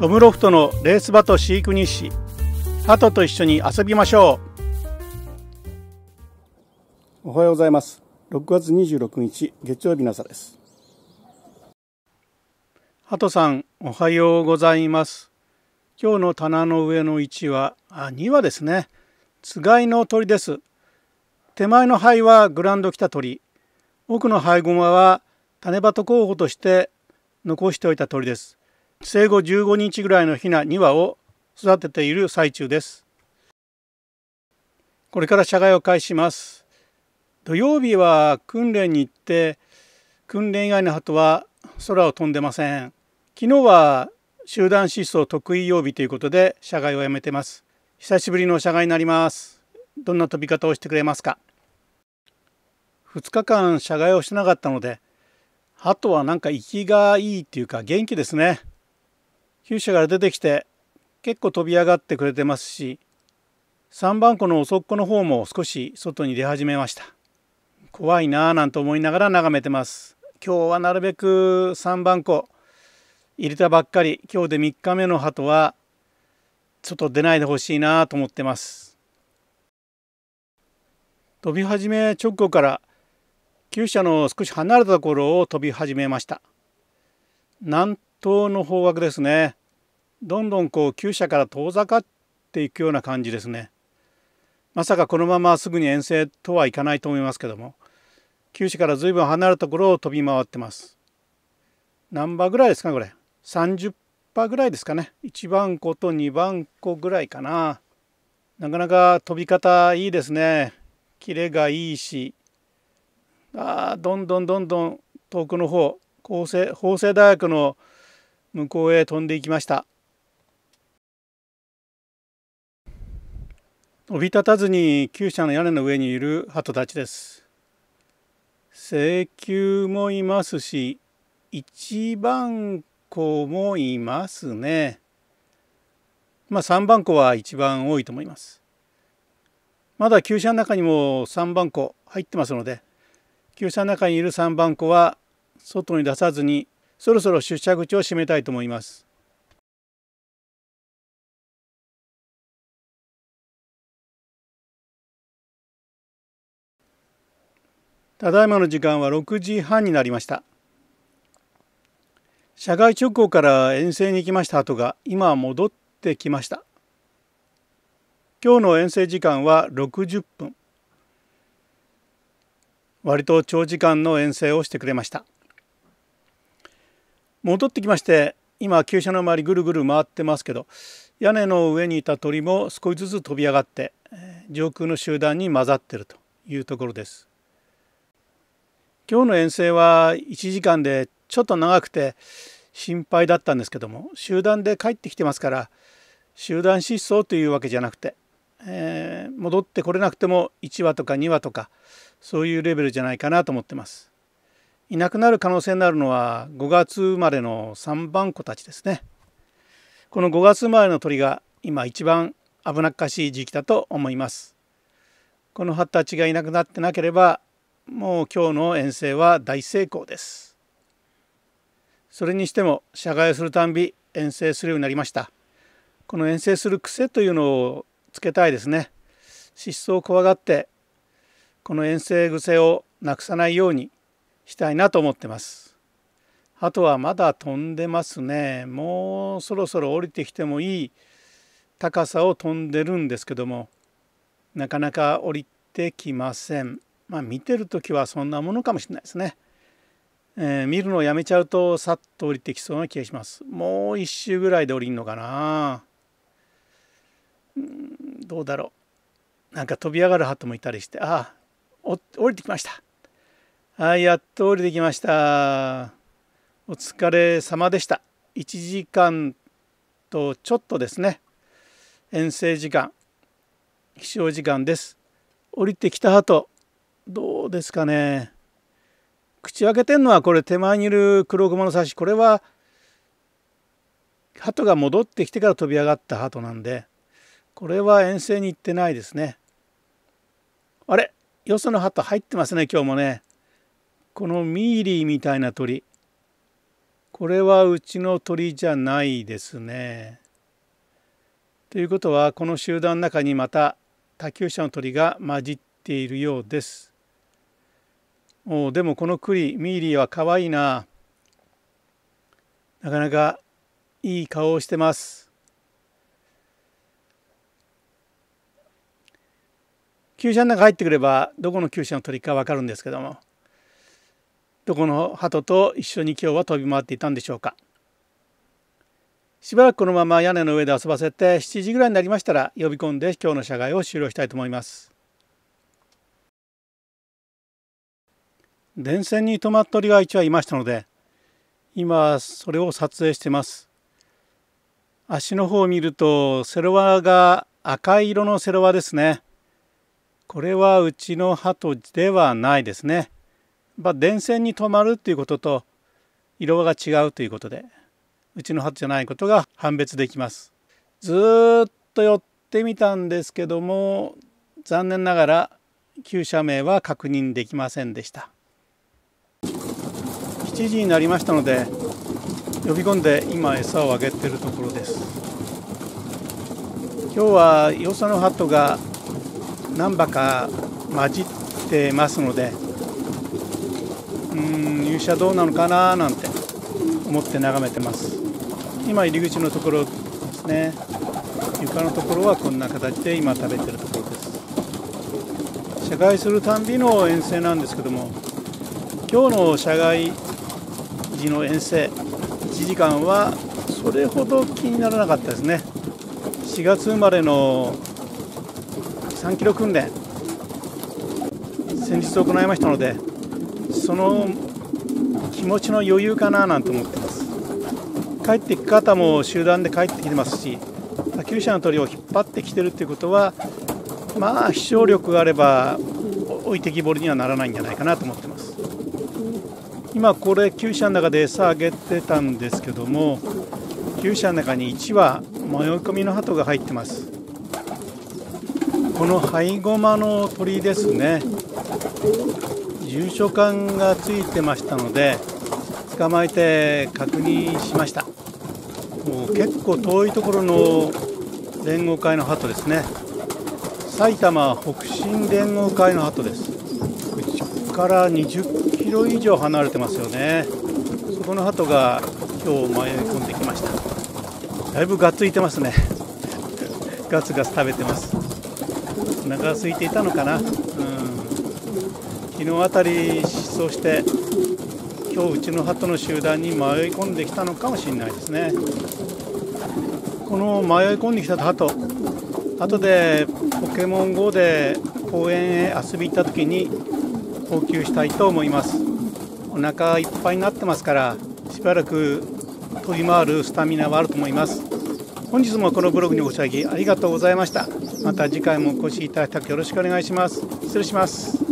トムロフトのレース場と飼育日誌ハトと一緒に遊びましょうおはようございます6月26日月曜日の朝ですハトさんおはようございます今日の棚の上の位置はあ2はですねつがいの鳥です手前の灰はグランド来た鳥奥の灰ゴは種鳩候補として残しておいた鳥です生後15日ぐらいのヒナ2羽を育てている最中です。これから社外を開始します。土曜日は訓練に行って訓練以外の鳩は空を飛んでません。昨日は集団失踪得意曜日ということで社外をやめてます。久しぶりの社外になります。どんな飛び方をしてくれますか2日間社外をしてなかったので鳩はなんか息がいいっていうか元気ですね。九州から出てきて結構飛び上がってくれてますし3番湖の遅っこの方も少し外に出始めました怖いなぁなんて思いながら眺めてます今日はなるべく3番湖入れたばっかり今日で3日目の鳩は外出ないでほしいなと思ってます飛び始め直後から旧車の少し離れたところを飛び始めました南東の方角ですねどんどんこう旧舎から遠ざかっていくような感じですね。まさかこのまますぐに遠征とはいかないと思いますけども旧州から随分離れたところを飛び回ってます。何羽ぐらいですかこれ30羽ぐらいですかね1番子と2番子ぐらいかななかなか飛び方いいですねキレがいいしあどんどんどんどん遠くの方法政法政大学の向こうへ飛んでいきましたおびたたずに厩舎の屋根の上にいる鳩たちです。請求もいますし一番子もいますね。まあ3番子は一番多いと思います。まだ厩舎の中にも3番子入ってますので厩舎の中にいる3番子は外に出さずにそろそろ出社口を閉めたいと思います。ただいまの時間は6時半になりました社外直行から遠征に行きました後が今戻ってきました今日の遠征時間は60分割と長時間の遠征をしてくれました戻ってきまして今旧車の周りぐるぐる回ってますけど屋根の上にいた鳥も少しずつ飛び上がって上空の集団に混ざってるというところです今日の遠征は1時間でちょっと長くて心配だったんですけども集団で帰ってきてますから集団失踪というわけじゃなくて、えー、戻ってこれなくても1話とか2話とかそういうレベルじゃないかなと思ってます。いなくなる可能性になるのは5月生まれの3番子たちですね。この5月生まれの鳥が今一番危なっかしい時期だと思います。このハッタチがいなくなってなければもう今日の遠征は大成功ですそれにしても社外するたんび遠征するようになりましたこの遠征する癖というのをつけたいですね失踪を怖がってこの遠征癖をなくさないようにしたいなと思ってますあとはまだ飛んでますねもうそろそろ降りてきてもいい高さを飛んでるんですけどもなかなか降りてきません。まあ、見てる時はそんなものかもしれないですね。えー、見るのをやめちゃうとさっと降りてきそうな気がします。もう一周ぐらいで降りんのかな。うんどうだろう。なんか飛び上がる鳩もいたりして、ああ、降りてきました。はい、やっと降りてきました。お疲れ様でした。1時間とちょっとですね。遠征時間、飛翔時間です。降りてきた鳩、どうですかね口開けてんのはこれ手前にいる黒熊の差しこれは鳩が戻ってきてから飛び上がった鳩なんでこれは遠征に行ってないですねあれよその鳩入ってますね今日もねこのミーリーみたいな鳥これはうちの鳥じゃないですねということはこの集団の中にまた他級者の鳥が混じっているようですおでもこの栗ミーリーは可愛いななかなかいい顔をしてます厩舎の中入ってくればどこの厩舎の鳥か分かるんですけどもどこの鳩と一緒に今日は飛び回っていたんでしょうかしばらくこのまま屋根の上で遊ばせて7時ぐらいになりましたら呼び込んで今日の社外を終了したいと思います。電線に止まっとりが一羽いましたので今それを撮影してます足の方を見るとセロワが赤い色のセロワですねこれはうちの鳩ではないですねまあ、電線に止まるということと色が違うということでうちの鳩じゃないことが判別できますずっと寄ってみたんですけども残念ながら旧社名は確認できませんでした11時になりましたので呼び込んで今餌をあげてるところです今日はよさのハトが何羽か混じってますのでうん入社どうなのかななんて思って眺めてます今入り口のところですね床のところはこんな形で今食べてるところです社外するたんびの遠征なんですけども今日の社外時の遠征1時間はそれほど気にならなかったですね4月生まれの3キロ訓練先日行いましたのでその気持ちの余裕かななんて思ってます帰っていく方も集団で帰ってきてますし他球者の鳥を引っ張ってきてるっていうことはまあ飛翔力があれば置いてきぼりにはならないんじゃないかなと思ってます今これ厩舎の中で餌あげてたんですけども厩舎の中に1羽迷い込みの鳩が入ってますこのハイゴマの鳥ですね住所管がついてましたので捕まえて確認しましたもう結構遠いところの連合会の鳩ですね埼玉北進連合会の鳩ですこっから20ロ以上離れてますよねそこの鳩が今日迷い込んできましただいぶがっついてますねガツガツ食べてますお腹空いていたのかな、うん、昨日あたり失踪して今日うちの鳩の集団に迷い込んできたのかもしれないですねこの迷い込んできた鳩後でポケモン GO で公園へ遊び行った時に応給したいと思いますお腹いっぱいになってますからしばらく飛び回るスタミナはあると思います本日もこのブログにご視聴ありがとうございましたまた次回もお越しいただきよろしくお願いします失礼します